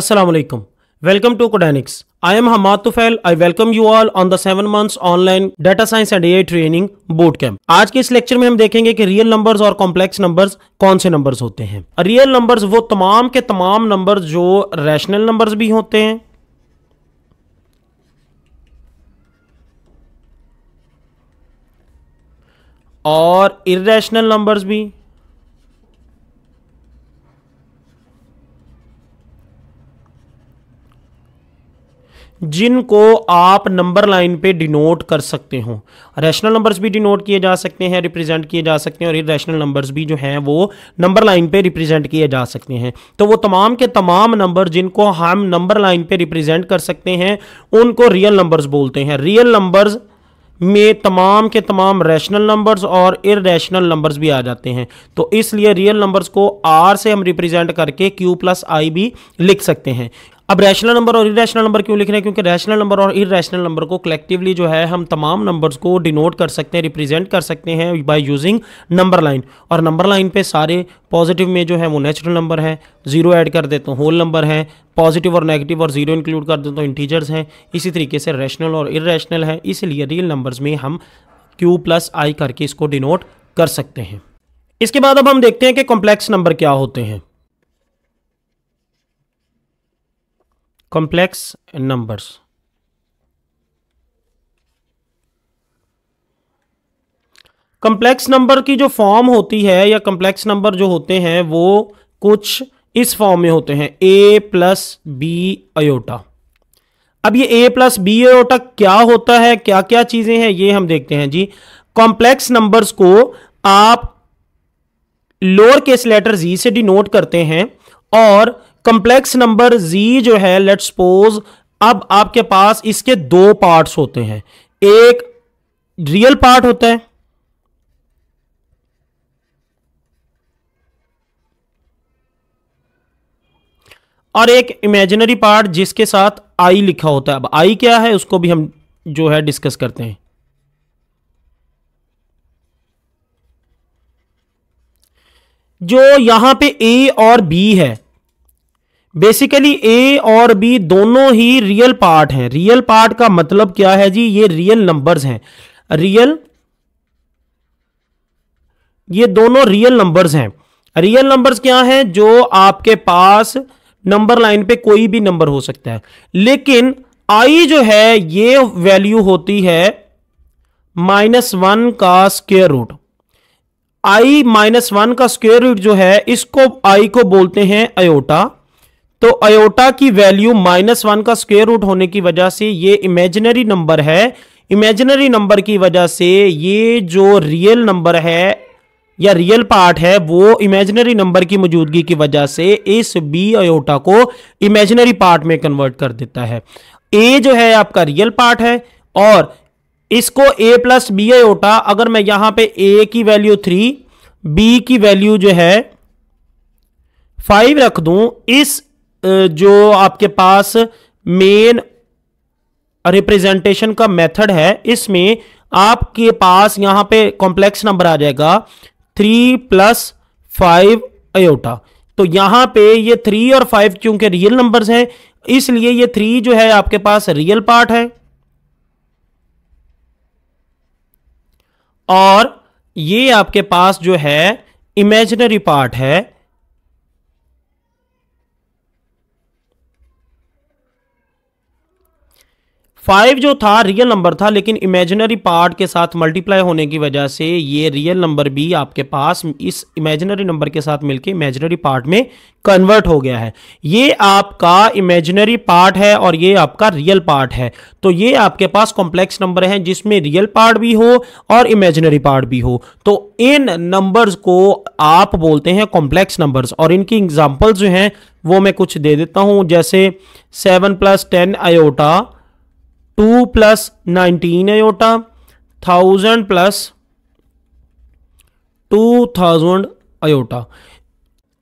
Assalamualaikum. Welcome to Codanics. I am Hamad Tufail. I welcome you all on the 7 months online data science and AI training bootcamp. आज के इस lecture में हम देखेंगे कि real numbers और complex numbers कौन से नंबर्स होते हैं रियल नंबर्स वो तमाम के तमाम नंबर जो रैशनल नंबर्स भी होते हैं और इरेशनल नंबर्स भी जिनको आप नंबर लाइन पे डिनोट कर सकते हो रैशनल नंबर्स भी डिनोट किए जा सकते हैं रिप्रेजेंट किए जा सकते हैं और इरेशनल नंबर्स भी जो हैं वो नंबर लाइन पे रिप्रेजेंट किए जा सकते हैं तो वो तमाम के तमाम नंबर जिनको हम नंबर लाइन पे रिप्रेजेंट कर सकते हैं उनको रियल नंबर्स बोलते हैं रियल नंबर्स में तमाम के तमाम रैशनल नंबर्स और इरेशनल नंबर्स भी आ जाते हैं तो इसलिए रियल नंबर्स को आर से हम रिप्रेजेंट करके क्यू प्लस आई भी लिख सकते हैं अब रैशनल नंबर और इरेशनल नंबर क्यों लिख रहे हैं क्योंकि रैशनल नंबर और इरेशनल नंबर को कलेक्टिवली जो है हम तमाम नंबर्स को डिनोट कर सकते हैं रिप्रेजेंट कर सकते हैं बाय यूजिंग नंबर लाइन और नंबर लाइन पे सारे पॉजिटिव में जो है वो नेचुरल नंबर है जीरो ऐड कर देता हूँ होल नंबर है पॉजिटिव और नेगेटिव और जीरो इंक्लूड कर देता हूँ इंटीजर्स हैं इसी तरीके से रैशनल और इरेशनल है इसलिए रियल नंबर्स में हम क्यू प्लस आई करके इसको डिनोट कर सकते हैं इसके बाद अब हम देखते हैं कि कॉम्प्लेक्स नंबर क्या होते हैं complex numbers. कम्प्लेक्स नंबर की जो फॉर्म होती है या कम्प्लेक्स नंबर जो होते हैं वो कुछ इस फॉर्म में होते हैं ए प्लस बी अयोटा अब ये ए प्लस बी अयोटा क्या होता है क्या क्या चीजें हैं ये हम देखते हैं जी कॉम्प्लेक्स नंबर्स को आप लोअर केस लेटर जी से डिनोट करते हैं और कंप्लेक्स नंबर जी जो है लेट सपोज अब आपके पास इसके दो पार्ट्स होते हैं एक रियल पार्ट होता है और एक इमेजिनरी पार्ट जिसके साथ आई लिखा होता है अब आई क्या है उसको भी हम जो है डिस्कस करते हैं जो यहां पे ए और बी है बेसिकली ए और बी दोनों ही रियल पार्ट हैं रियल पार्ट का मतलब क्या है जी ये रियल नंबर्स हैं रियल ये दोनों रियल नंबर्स हैं रियल नंबर्स क्या हैं जो आपके पास नंबर लाइन पे कोई भी नंबर हो सकता है लेकिन आई जो है ये वैल्यू होती है माइनस वन का square root I minus one का स्क्वेयर रूट जो है इसको आई को बोलते हैं अयोटा तो अयोटा की वैल्यू माइनस वन का स्क्वेयर रूट होने की वजह से ये इमेजिनरी नंबर है इमेजिनरी नंबर की वजह से ये जो रियल नंबर है या रियल पार्ट है वो इमेजिनरी नंबर की मौजूदगी की वजह से इस बी अयोटा को इमेजिनरी पार्ट में कन्वर्ट कर देता है ए जो है आपका रियल पार्ट है और इसको ए प्लस बी अयोटा अगर मैं यहां पे ए की वैल्यू थ्री बी की वैल्यू जो है फाइव रख दूं इस जो आपके पास मेन रिप्रेजेंटेशन का मेथड है इसमें आपके पास यहां पे कॉम्प्लेक्स नंबर आ जाएगा थ्री प्लस फाइव अयोटा तो यहां पे ये थ्री और फाइव क्योंकि रियल नंबर्स हैं इसलिए ये थ्री जो है आपके पास रियल पार्ट है और ये आपके पास जो है इमेजिनरी पार्ट है फाइव जो था रियल नंबर था लेकिन इमेजिनरी पार्ट के साथ मल्टीप्लाई होने की वजह से ये रियल नंबर भी आपके पास इस इमेजिनरी नंबर के साथ मिलकर इमेजिनरी पार्ट में कन्वर्ट हो गया है ये आपका इमेजिनरी पार्ट है और ये आपका रियल पार्ट है तो ये आपके पास कॉम्प्लेक्स नंबर है जिसमें रियल पार्ट भी हो और इमेजिनरी पार्ट भी हो तो इन नंबर्स को आप बोलते हैं कॉम्प्लेक्स नंबर्स और इनकी एग्जाम्पल जो हैं वो मैं कुछ दे देता हूँ जैसे seven plus ten iota two plus nineteen iota thousand plus two thousand iota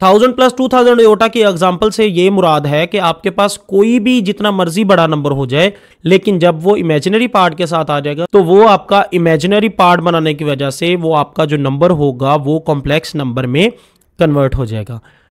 thousand plus two thousand iota की एग्जाम्पल से ये मुराद है कि आपके पास कोई भी जितना मर्जी बड़ा नंबर हो जाए लेकिन जब वो इमेजिनरी पार्ट के साथ आ जाएगा तो वो आपका इमेजिनरी पार्ट बनाने की वजह से वो आपका जो नंबर होगा वो कॉम्प्लेक्स नंबर में कन्वर्ट हो जाएगा